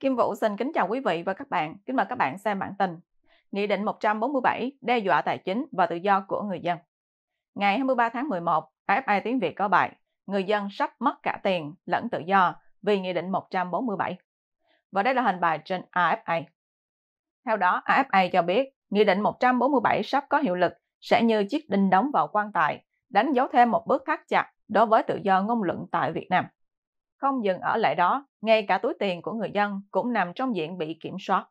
Kim Vũ xin kính chào quý vị và các bạn. Kính mời các bạn xem bản tin. Nghị định 147 đe dọa tài chính và tự do của người dân. Ngày 23 tháng 11, AFI Tiếng Việt có bài Người dân sắp mất cả tiền lẫn tự do vì Nghị định 147. Và đây là hình bài trên AFI. Theo đó, AFI cho biết Nghị định 147 sắp có hiệu lực sẽ như chiếc đinh đóng vào quan tài, đánh dấu thêm một bước thắt chặt đối với tự do ngôn luận tại Việt Nam. Không dừng ở lại đó, ngay cả túi tiền của người dân cũng nằm trong diện bị kiểm soát.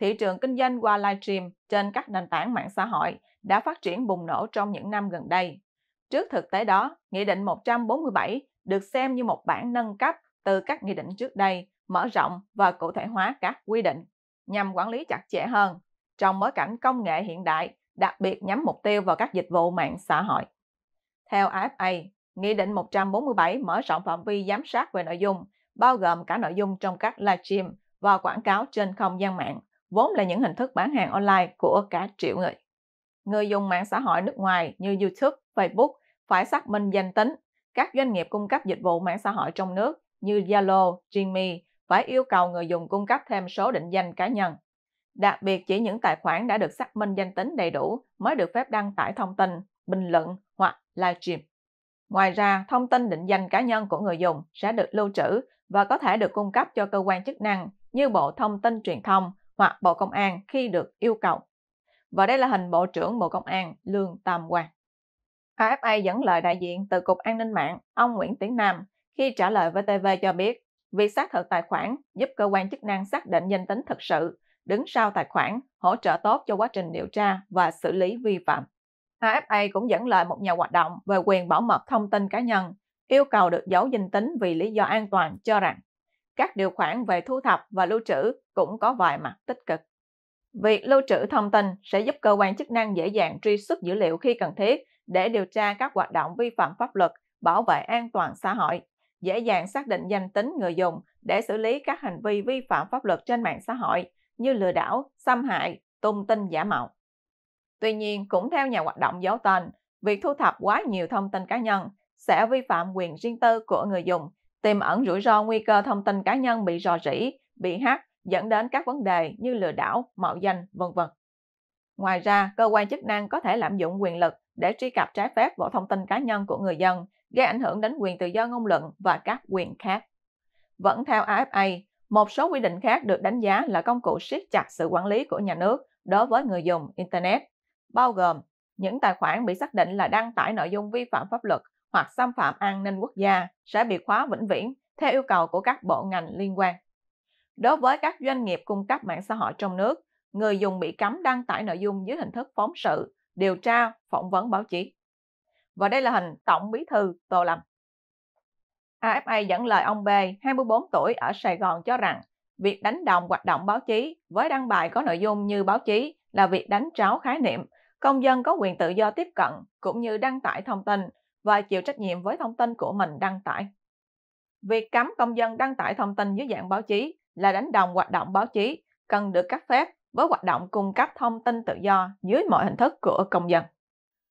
Thị trường kinh doanh qua livestream trên các nền tảng mạng xã hội đã phát triển bùng nổ trong những năm gần đây. Trước thực tế đó, Nghị định 147 được xem như một bản nâng cấp từ các nghị định trước đây, mở rộng và cụ thể hóa các quy định nhằm quản lý chặt chẽ hơn trong bối cảnh công nghệ hiện đại, đặc biệt nhắm mục tiêu vào các dịch vụ mạng xã hội. Theo AFA, Nghị định 147 mở rộng phạm vi giám sát về nội dung, bao gồm cả nội dung trong các livestream và quảng cáo trên không gian mạng, vốn là những hình thức bán hàng online của cả triệu người. Người dùng mạng xã hội nước ngoài như YouTube, Facebook phải xác minh danh tính. Các doanh nghiệp cung cấp dịch vụ mạng xã hội trong nước như Zalo, Gmail phải yêu cầu người dùng cung cấp thêm số định danh cá nhân. Đặc biệt chỉ những tài khoản đã được xác minh danh tính đầy đủ mới được phép đăng tải thông tin, bình luận hoặc livestream. Ngoài ra, thông tin định danh cá nhân của người dùng sẽ được lưu trữ và có thể được cung cấp cho cơ quan chức năng như Bộ Thông tin Truyền thông hoặc Bộ Công an khi được yêu cầu. Và đây là hình Bộ trưởng Bộ Công an Lương Tam Quang. AFA dẫn lời đại diện từ Cục An ninh mạng, ông Nguyễn Tiến Nam, khi trả lời vtv cho biết, việc xác thực tài khoản giúp cơ quan chức năng xác định danh tính thật sự, đứng sau tài khoản, hỗ trợ tốt cho quá trình điều tra và xử lý vi phạm. AFA cũng dẫn lời một nhà hoạt động về quyền bảo mật thông tin cá nhân, yêu cầu được giấu danh tính vì lý do an toàn cho rằng các điều khoản về thu thập và lưu trữ cũng có vài mặt tích cực. Việc lưu trữ thông tin sẽ giúp cơ quan chức năng dễ dàng truy xuất dữ liệu khi cần thiết để điều tra các hoạt động vi phạm pháp luật, bảo vệ an toàn xã hội, dễ dàng xác định danh tính người dùng để xử lý các hành vi vi phạm pháp luật trên mạng xã hội như lừa đảo, xâm hại, tung tin giả mạo. Tuy nhiên, cũng theo nhà hoạt động giấu tên, việc thu thập quá nhiều thông tin cá nhân sẽ vi phạm quyền riêng tư của người dùng, tiềm ẩn rủi ro nguy cơ thông tin cá nhân bị rò rỉ, bị hack, dẫn đến các vấn đề như lừa đảo, mạo danh, vân vân. Ngoài ra, cơ quan chức năng có thể lạm dụng quyền lực để truy cập trái phép vào thông tin cá nhân của người dân, gây ảnh hưởng đến quyền tự do ngôn luận và các quyền khác. Vẫn theo AFA, một số quy định khác được đánh giá là công cụ siết chặt sự quản lý của nhà nước đối với người dùng Internet bao gồm những tài khoản bị xác định là đăng tải nội dung vi phạm pháp luật hoặc xâm phạm an ninh quốc gia sẽ bị khóa vĩnh viễn theo yêu cầu của các bộ ngành liên quan. Đối với các doanh nghiệp cung cấp mạng xã hội trong nước, người dùng bị cấm đăng tải nội dung dưới hình thức phóng sự, điều tra, phỏng vấn báo chí. Và đây là hình Tổng Bí thư Tô Lâm. AFA dẫn lời ông B, 24 tuổi ở Sài Gòn cho rằng việc đánh đồng hoạt động báo chí với đăng bài có nội dung như báo chí là việc đánh tráo khái niệm Công dân có quyền tự do tiếp cận cũng như đăng tải thông tin và chịu trách nhiệm với thông tin của mình đăng tải. Việc cấm công dân đăng tải thông tin dưới dạng báo chí là đánh đồng hoạt động báo chí cần được cấp phép với hoạt động cung cấp thông tin tự do dưới mọi hình thức của công dân.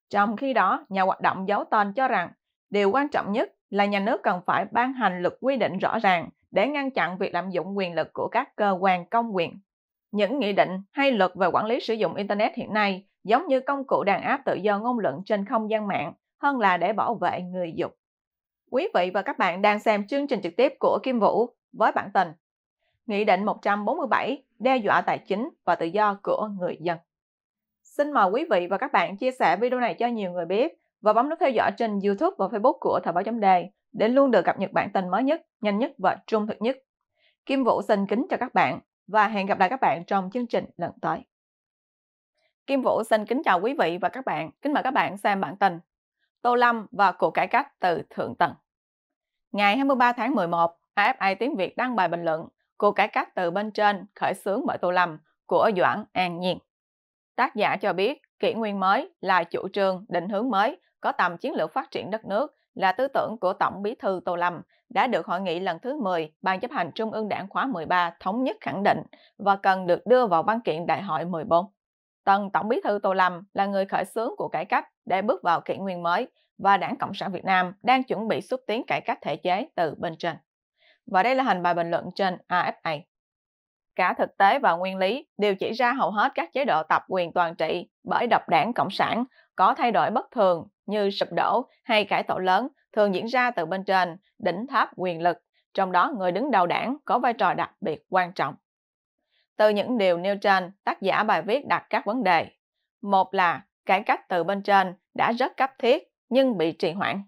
Trong khi đó, nhà hoạt động giấu tên cho rằng điều quan trọng nhất là nhà nước cần phải ban hành luật quy định rõ ràng để ngăn chặn việc lạm dụng quyền lực của các cơ quan công quyền. Những nghị định hay luật về quản lý sử dụng Internet hiện nay giống như công cụ đàn áp tự do ngôn luận trên không gian mạng hơn là để bảo vệ người dục. Quý vị và các bạn đang xem chương trình trực tiếp của Kim Vũ với bản tin Nghị định 147 đe dọa tài chính và tự do của người dân. Xin mời quý vị và các bạn chia sẻ video này cho nhiều người biết và bấm nút theo dõi trên YouTube và Facebook của Thời báo chấm đề để luôn được cập nhật bản tin mới nhất, nhanh nhất và trung thực nhất. Kim Vũ xin kính chào các bạn và hẹn gặp lại các bạn trong chương trình lần tới. Kim Vũ xin kính chào quý vị và các bạn. Kính mời các bạn xem bản tin Tô Lâm và cuộc cải cách từ thượng tầng. Ngày 23 tháng 11, AFI Tiếng Việt đăng bài bình luận Cuộc cải cách từ bên trên khởi xướng bởi Tô Lâm của Doãn An Nhiên. Tác giả cho biết kỷ nguyên mới là chủ trương định hướng mới có tầm chiến lược phát triển đất nước là tư tưởng của Tổng Bí thư Tô Lâm đã được hội nghị lần thứ 10 Ban chấp hành Trung ương Đảng khóa 13 thống nhất khẳng định và cần được đưa vào văn kiện đại hội 14. Tân Tổng Bí thư Tô Lâm là người khởi xướng của cải cách để bước vào kỷ nguyên mới và Đảng Cộng sản Việt Nam đang chuẩn bị xúc tiến cải cách thể chế từ bên trên. Và đây là hình bài bình luận trên AFA. Cả thực tế và nguyên lý đều chỉ ra hầu hết các chế độ tập quyền toàn trị bởi độc đảng Cộng sản có thay đổi bất thường như sụp đổ hay cải tổ lớn thường diễn ra từ bên trên, đỉnh tháp quyền lực, trong đó người đứng đầu đảng có vai trò đặc biệt quan trọng. Từ những điều nêu trên, tác giả bài viết đặt các vấn đề. Một là cải cách từ bên trên đã rất cấp thiết nhưng bị trì hoãn.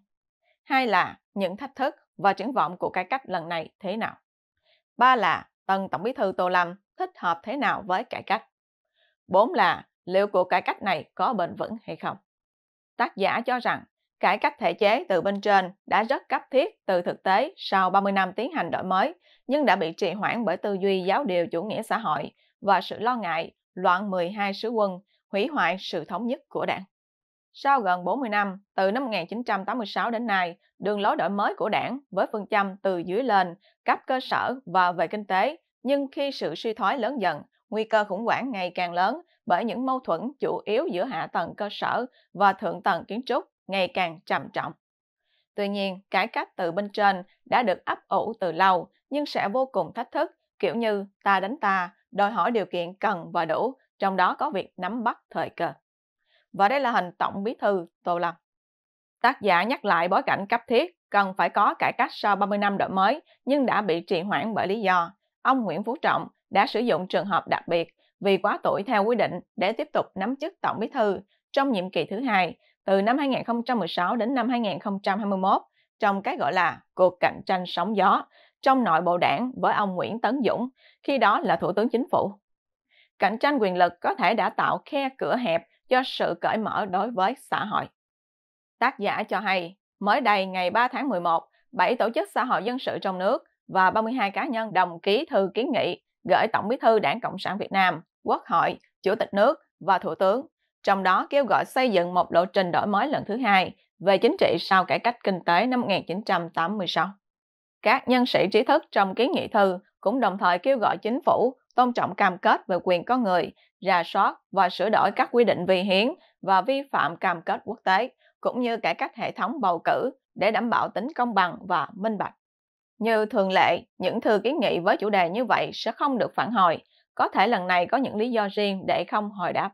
Hai là những thách thức và triển vọng của cải cách lần này thế nào. Ba là tân Tổng Bí thư Tô Lâm thích hợp thế nào với cải cách. Bốn là liệu cuộc cải cách này có bền vững hay không. Tác giả cho rằng Cải cách thể chế từ bên trên đã rất cấp thiết từ thực tế sau 30 năm tiến hành đổi mới, nhưng đã bị trì hoãn bởi tư duy giáo điều chủ nghĩa xã hội và sự lo ngại loạn 12 sứ quân hủy hoại sự thống nhất của đảng. Sau gần 40 năm, từ năm 1986 đến nay, đường lối đổi mới của đảng với phương châm từ dưới lên, cấp cơ sở và về kinh tế, nhưng khi sự suy thoái lớn dần, nguy cơ khủng hoảng ngày càng lớn bởi những mâu thuẫn chủ yếu giữa hạ tầng cơ sở và thượng tầng kiến trúc ngày càng trầm trọng. Tuy nhiên, cải cách từ bên trên đã được ấp ủ từ lâu nhưng sẽ vô cùng thách thức, kiểu như ta đánh ta, đòi hỏi điều kiện cần và đủ, trong đó có việc nắm bắt thời cơ. Và đây là hình tổng bí thư Tô Lâm. Tác giả nhắc lại bối cảnh cấp thiết cần phải có cải cách sau 30 năm đổi mới nhưng đã bị trì hoãn bởi lý do ông Nguyễn Phú Trọng đã sử dụng trường hợp đặc biệt vì quá tuổi theo quy định để tiếp tục nắm chức tổng bí thư trong nhiệm kỳ thứ hai từ năm 2016 đến năm 2021 trong cái gọi là cuộc cạnh tranh sóng gió trong nội bộ đảng với ông Nguyễn Tấn Dũng, khi đó là Thủ tướng Chính phủ. Cạnh tranh quyền lực có thể đã tạo khe cửa hẹp cho sự cởi mở đối với xã hội. Tác giả cho hay, mới đây ngày 3 tháng 11, 7 tổ chức xã hội dân sự trong nước và 32 cá nhân đồng ký thư kiến nghị gửi Tổng bí thư Đảng Cộng sản Việt Nam, Quốc hội, Chủ tịch nước và Thủ tướng trong đó kêu gọi xây dựng một lộ trình đổi mới lần thứ hai về chính trị sau cải cách kinh tế năm 1986. Các nhân sĩ trí thức trong kiến nghị thư cũng đồng thời kêu gọi chính phủ tôn trọng cam kết về quyền con người, rà soát và sửa đổi các quy định vi hiến và vi phạm cam kết quốc tế, cũng như cải cách hệ thống bầu cử để đảm bảo tính công bằng và minh bạch. Như thường lệ, những thư kiến nghị với chủ đề như vậy sẽ không được phản hồi, có thể lần này có những lý do riêng để không hồi đáp.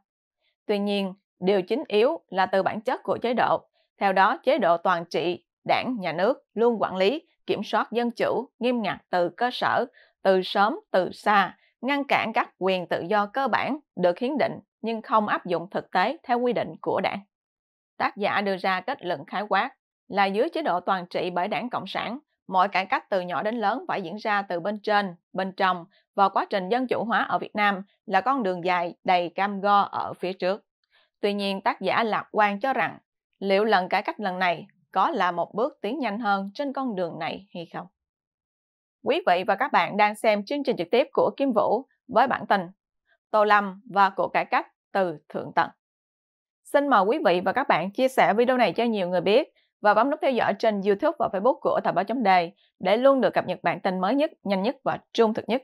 Tuy nhiên, điều chính yếu là từ bản chất của chế độ. Theo đó, chế độ toàn trị, đảng, nhà nước luôn quản lý, kiểm soát dân chủ, nghiêm ngặt từ cơ sở, từ sớm, từ xa, ngăn cản các quyền tự do cơ bản được hiến định nhưng không áp dụng thực tế theo quy định của đảng. Tác giả đưa ra kết luận khái quát là dưới chế độ toàn trị bởi đảng Cộng sản, mọi cải cách từ nhỏ đến lớn phải diễn ra từ bên trên, bên trong và quá trình dân chủ hóa ở Việt Nam là con đường dài đầy cam go ở phía trước. Tuy nhiên, tác giả lạc quan cho rằng liệu lần cải cách lần này có là một bước tiến nhanh hơn trên con đường này hay không? Quý vị và các bạn đang xem chương trình trực tiếp của Kim Vũ với bản tin Tô Lâm và cuộc cải cách từ thượng tầng. Xin mời quý vị và các bạn chia sẻ video này cho nhiều người biết và bấm nút theo dõi trên YouTube và Facebook của Thời báo chấm đề để luôn được cập nhật bản tin mới nhất, nhanh nhất và trung thực nhất.